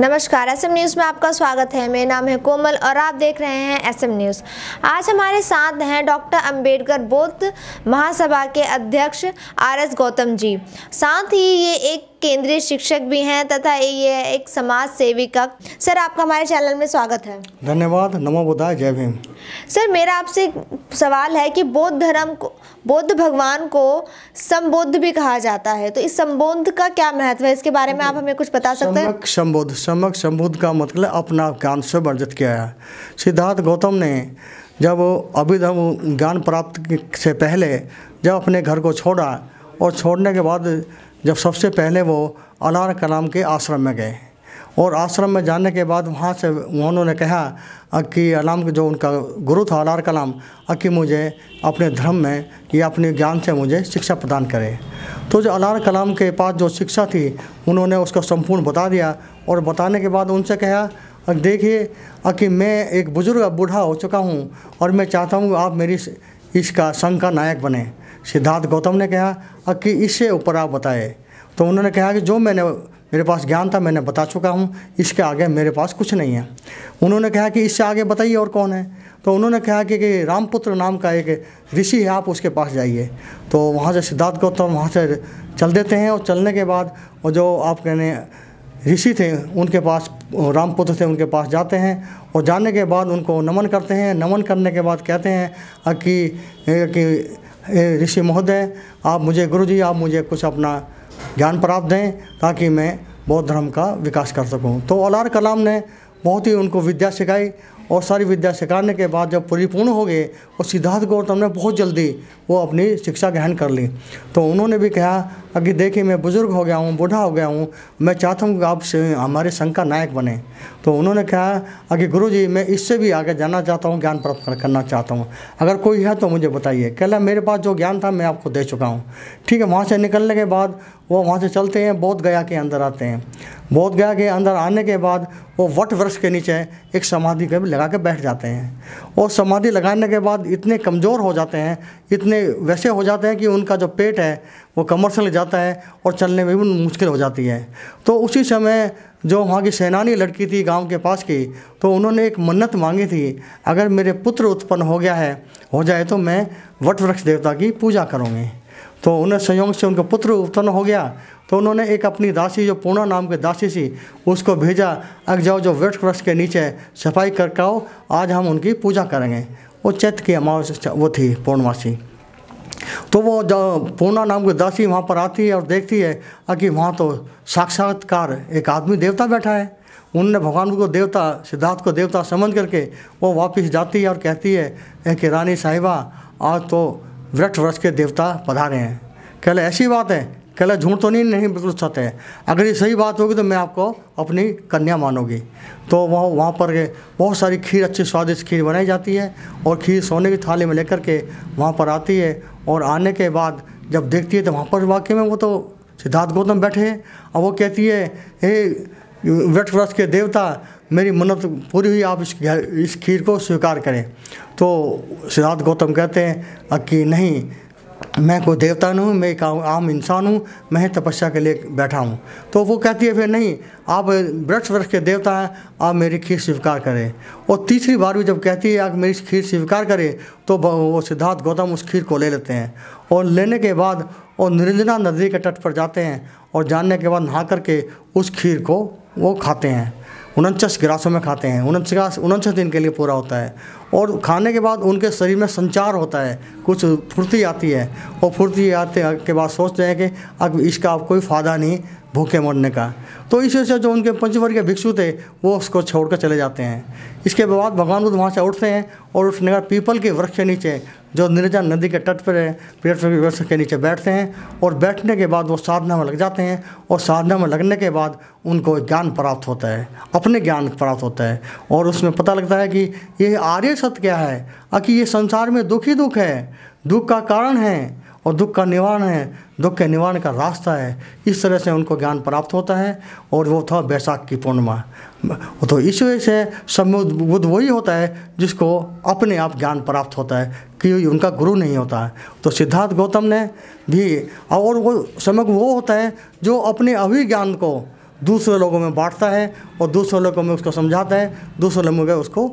नमस्कार SM news में आपका स्वागत है मेरा नाम है कोमल और आप देख रहे हैं एसएम न्यूज़ आज हमारे साथ हैं डॉक्टर अंबेडकर बौद्ध महासभा के अध्यक्ष आर एस गौतम जी साथ ही ये एक केंद्रीय शिक्षक भी हैं तथा ये एक समाज सेविका सर आपका हमारे चैनल में स्वागत है धन्यवाद नमो बुधाय जय भीम सर मेरा आपसे सवाल है कि बौद्ध धर्म को बुद्ध भगवान को संबोध भी कहा जाता है तो इस संबोध का क्या महत्व है इसके बारे में आप हमें कुछ बता सकते हैं संबोध समक संबोध का मतलब अपना ज्ञान से वर्जित किया है सिद्धार्थ गौतम ने जब अभिधम ज्ञान प्राप्त से पहले जब अपने घर को छोड़ा और छोड़ने के बाद जब सबसे पहले वो अनार कलाम के आश्रम में गए और आश्रम में जाने के बाद वहाँ से उन्होंने कहा कि अलाम जो उनका गुरु था अलार कलाम कि मुझे अपने धर्म में या अपने ज्ञान से मुझे शिक्षा प्रदान करें तो जो अलार कलाम के पास जो शिक्षा थी उन्होंने उसको संपूर्ण बता दिया और बताने के बाद उनसे कहा देखिए कि मैं एक बुज़ुर्ग बूढ़ा हो चुका हूँ और मैं चाहता हूँ आप मेरी इसका संघ का नायक बने सिद्धार्थ गौतम ने कहा कि इससे ऊपर आप बताए तो उन्होंने कहा कि जो मैंने मेरे पास ज्ञान था मैंने बता चुका हूँ इसके आगे मेरे पास कुछ नहीं है उन्होंने कहा कि इससे आगे बताइए और कौन है तो उन्होंने कहा कि, कि रामपुत्र नाम का एक ऋषि है आप उसके पास जाइए तो वहाँ से सिद्धार्थ गौतम वहाँ से चल देते हैं और चलने के बाद और जो आप कहने ऋषि थे उनके पास रामपुत्र थे उनके पास जाते हैं और जाने के बाद उनको नमन करते हैं नमन करने के बाद कहते हैं कि ऋषि महोदय आप मुझे गुरु जी आप मुझे कुछ अपना ज्ञान प्राप्त दें ताकि मैं बौद्ध धर्म का विकास कर सकूं तो ओलार कलाम ने बहुत ही उनको विद्या सिखाई और सारी विद्या सिखाने के बाद जब परिपूर्ण हो गए और सिद्धार्थ गौतम ने बहुत जल्दी वो अपनी शिक्षा ग्रहण कर ली तो उन्होंने भी कहा कि देखिए मैं बुज़ुर्ग हो गया हूँ बूढ़ा हो गया हूँ मैं चाहता हूँ कि आप हमारे संघ का नायक बने तो उन्होंने कहा कि गुरु जी मैं इससे भी आगे जाना चाहता हूँ ज्ञान प्राप्त करना चाहता हूँ अगर कोई है तो मुझे बताइए कहला मेरे पास जो ज्ञान था मैं आपको दे चुका हूँ ठीक है वहाँ से निकलने के बाद वो वहाँ से चलते हैं बौद्ध गया के अंदर आते हैं बौद्ध गया के अंदर आने के बाद वो वट वृक्ष के नीचे एक समाधि कभी लगा के बैठ जाते हैं और समाधि लगाने के बाद इतने कमज़ोर हो जाते हैं इतने वैसे हो जाते हैं कि उनका जो पेट है वो कमर से ले जाता है और चलने में भी मुश्किल हो जाती है तो उसी समय जो वहाँ की सेनानी लड़की थी गांव के पास की तो उन्होंने एक मन्नत मांगी थी अगर मेरे पुत्र उत्पन्न हो गया है हो जाए तो मैं वट वृक्ष देवता की पूजा करूँगी तो उन्हें संयोग से उनका पुत्र उत्पन्न हो गया तो उन्होंने एक अपनी दासी जो पूर्णा नाम की दासी थी उसको भेजा अग जाओ जो वृक्ष वृक्ष के नीचे सफाई कर आओ आज हम उनकी पूजा करेंगे वो चैत की अमावस्या वो थी पूर्णमासी तो वो जब पूर्णा नाम की दासी वहाँ पर आती है और देखती है कि वहाँ तो साक्षात्कार एक आदमी देवता बैठा है उनने भगवान को देवता सिद्धार्थ को देवता समझ करके वो वापस जाती है और कहती है कि रानी साहिबा आज तो वृक्ष वृक्ष के देवता पधारे हैं कहले ऐसी बात है कहला झूठ तो नहीं नहीं बिल्कुल सत्य है अगर ये सही बात होगी तो मैं आपको अपनी कन्या मानोगी तो वहाँ वहाँ पर बहुत सारी खीर अच्छी स्वादिष्ट खीर बनाई जाती है और खीर सोने की थाली में लेकर के वहाँ पर आती है और आने के बाद जब देखती है तो वहाँ पर वाक्य में वो तो सिद्धार्थ गौतम बैठे हैं और वो कहती है हे वृक्ष वृक्ष के देवता मेरी मन्नत पूरी हुई आप इस इस खीर को स्वीकार करें तो सिद्धार्थ गौतम कहते हैं कि नहीं मैं कोई देवता नहीं हूँ मैं एक आम इंसान हूँ मैं तपस्या के लिए बैठा हूँ तो वो कहती है फिर नहीं आप वृक्ष वृक्ष के देवता हैं आप मेरी खीर स्वीकार करें और तीसरी बार भी जब कहती है आप मेरी खीर स्वीकार करें तो वो सिद्धार्थ गौतम उस खीर को ले लेते हैं और लेने के बाद वो निरंजना नदी के तट पर जाते हैं और जानने के बाद नहा करके उस खीर को वो खाते हैं उनचास ग्रासों में खाते हैं उनचास उनचास दिन के लिए पूरा होता है और खाने के बाद उनके शरीर में संचार होता है कुछ फुर्ती आती है और फुर्ती आते के बाद सोचते हैं कि अब इसका अब कोई फ़ायदा नहीं भूखे मरने का तो इस वजह से जो उनके पंचवर्गीय भिक्षु थे वो उसको छोड़कर चले जाते हैं इसके बाद भगवान बुद्ध वहाँ से उठते हैं और उठने का पीपल के वृक्ष के नीचे जो निर्जा नदी के तट पर पेड़ वृक्ष के नीचे बैठते हैं और बैठने के बाद वो साधना में लग जाते हैं और साधना में लगने के बाद उनको ज्ञान प्राप्त होता है अपने ज्ञान प्राप्त होता है और उसमें पता लगता है कि ये आर्य सत्य क्या है कि ये संसार में दुख ही दुख है दुख का कारण है और दुख का निवारण है दुख के निवारण का रास्ता है इस तरह से उनको ज्ञान प्राप्त होता है और वो था बैसाख की पूर्णिमा तो इस वजह से सम्मुद बुद्ध वही होता है जिसको अपने आप ज्ञान प्राप्त होता है कि उनका गुरु नहीं होता है तो सिद्धार्थ गौतम ने भी और वो समग्र वो होता है जो अपने अभिज्ञान को दूसरे लोगों में बांटता है और दूसरे लोगों में उसको समझाता है दूसरे लोगों में उसको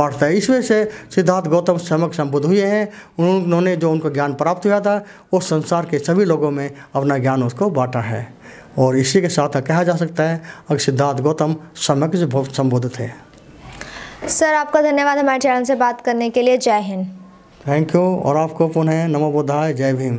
बढ़ता है इस वजह से सिद्धार्थ गौतम समक संबुद्ध हुए हैं उन्होंने जो उनको ज्ञान प्राप्त हुआ था वो संसार के सभी लोगों में अपना ज्ञान उसको बांटा है और इसी के साथ कहा जा सकता है अगर सिद्धार्थ गौतम समक से संबोधित है सर आपका धन्यवाद हमारे चैनल से बात करने के लिए जय हिंद थैंक यू और आपको पुनः नमो बुद्धाय जय भीम